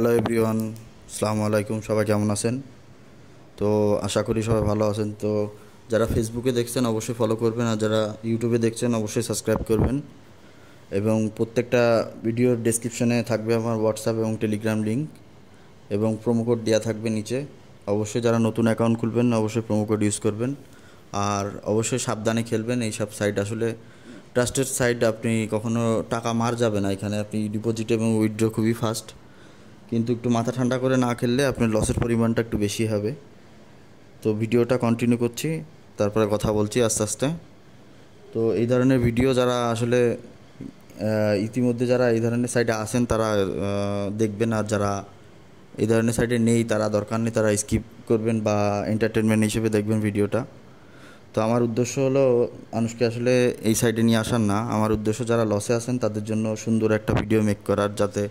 hello everyone সালামু আলাইকুম সবাই কেমন আছেন তো আশা করি সবাই ভালো আছেন তো যারা ফেসবুকে দেখছেন অবশ্যই ফলো করবেন আর যারা ইউটিউবে দেখছেন অবশ্যই সাবস্ক্রাইব করবেন এবং প্রত্যেকটা ভিডিওর ডিসক্রিপশনে থাকবে আমার হোয়াটসঅ্যাপ এবং টেলিগ্রাম লিঙ্ক এবং প্রোমো কোড দেওয়া থাকবে নিচে অবশ্যই যারা নতুন অ্যাকাউন্ট খুলবেন অবশ্যই প্রোমো কোড ইউজ করবেন আর অবশ্যই সাবধানে খেলবেন এই সব সাইট আসলে ট্রাস্টেড সাইট আপনি কখনো টাকা মার যাবে না এখানে আপনি ডিপোজিট এবং উইথড্র খুবই ফাস্ট কিন্তু একটু মাথা ঠান্ডা করে না খেললে আপনার লসের পরিমাণটা একটু বেশি হবে তো ভিডিওটা কন্টিনিউ করছি তারপরে কথা বলছি আস্তে আস্তে তো এই ধরনের ভিডিও যারা আসলে ইতিমধ্যে যারা এই ধরনের সাইডে আসেন তারা দেখবেন আর যারা এই ধরনের সাইডে নেই তারা দরকার নেই তারা স্কিপ করবেন বা এন্টারটেনমেন্ট হিসেবে দেখবেন ভিডিওটা তো আমার উদ্দেশ্য হলো মানুষকে আসলে এই সাইডে নিয়ে আসার না আমার উদ্দেশ্য যারা লসে আছেন তাদের জন্য সুন্দর একটা ভিডিও মেক করার যাতে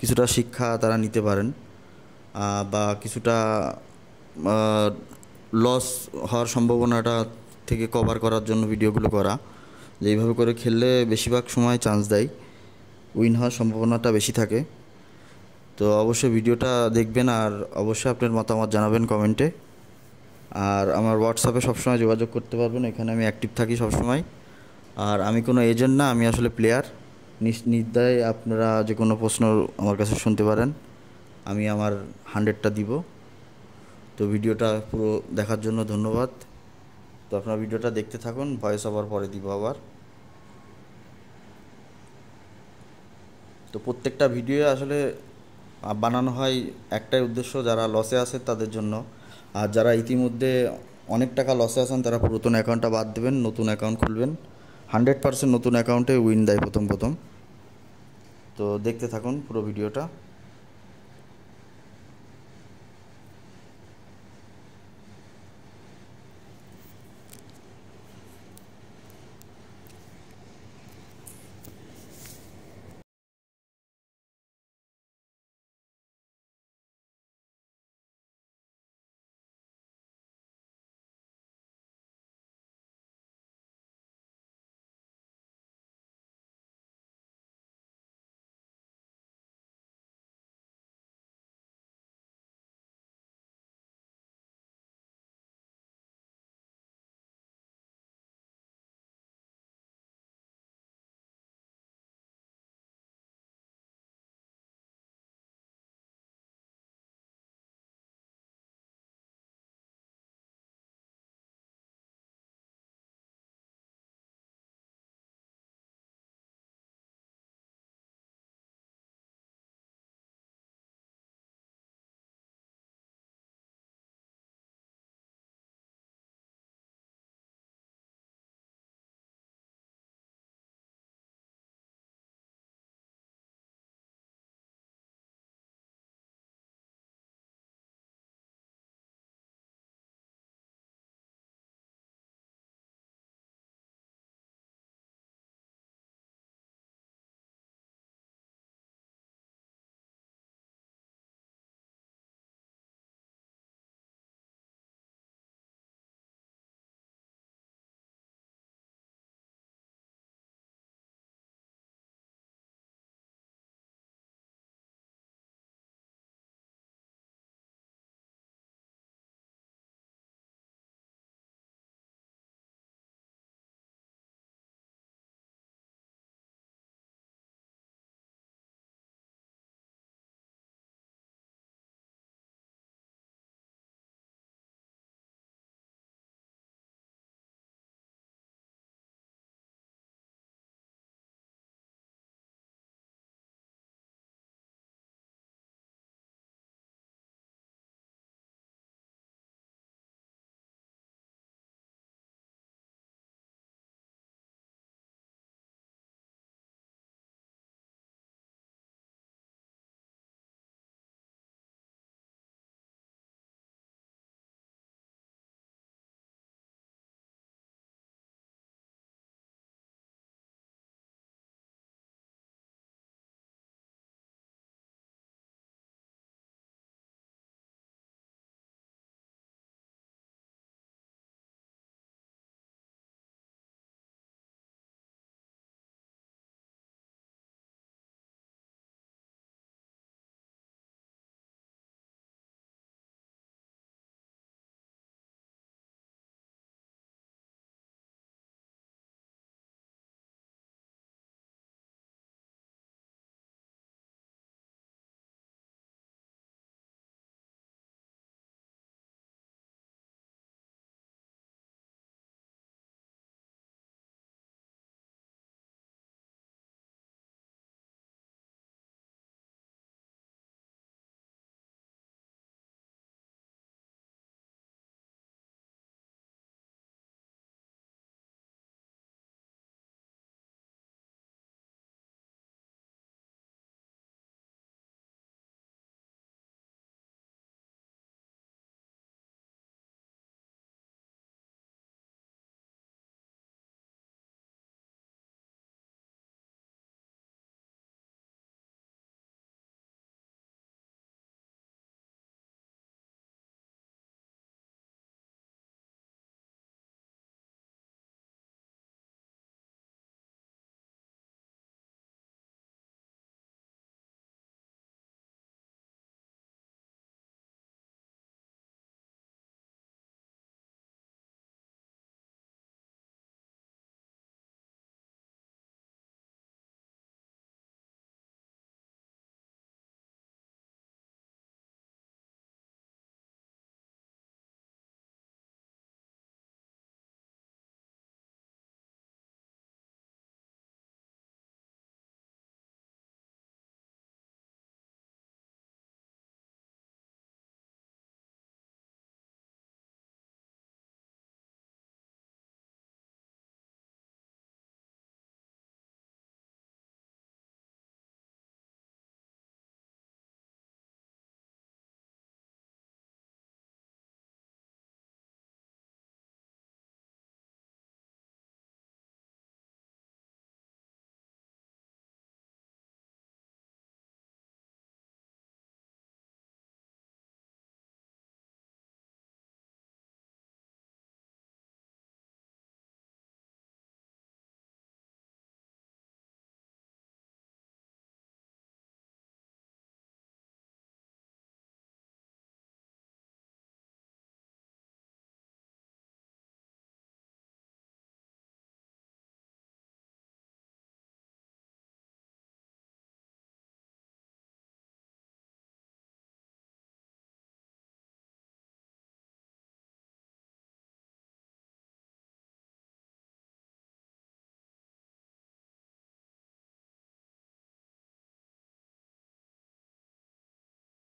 কিছুটা শিক্ষা তারা নিতে পারেন বা কিছুটা লস হওয়ার সম্ভাবনাটা থেকে কভার করার জন্য ভিডিওগুলো করা যে এইভাবে করে খেললে বেশিরভাগ সময় চান্স দেয় উইন হওয়ার সম্ভাবনাটা বেশি থাকে তো অবশ্যই ভিডিওটা দেখবেন আর অবশ্যই আপনার মতামত জানাবেন কমেন্টে আর আমার হোয়াটসঅ্যাপে সবসময় যোগাযোগ করতে পারবেন এখানে আমি অ্যাক্টিভ থাকি সবসময় আর আমি কোনো এজেন্ট না আমি আসলে প্লেয়ার নির্দ্বায় আপনারা যে কোনো প্রশ্ন আমার কাছে শুনতে পারেন আমি আমার হান্ড্রেডটা দিব তো ভিডিওটা পুরো দেখার জন্য ধন্যবাদ তো আপনার ভিডিওটা দেখতে থাকুন ভয়েস আবার পরে দিব আবার তো প্রত্যেকটা ভিডিও আসলে বানানো হয় একটাই উদ্দেশ্য যারা লসে আছে তাদের জন্য আর যারা ইতিমধ্যে অনেক টাকা লসে আছেন তারা পুরাতন অ্যাকাউন্টটা বাদ দেবেন নতুন অ্যাকাউন্ট খুলবেন হান্ড্রেড নতুন অ্যাকাউন্টে উইন দেয় প্রথম প্রথম তো দেখতে থাকুন পুরো ভিডিওটা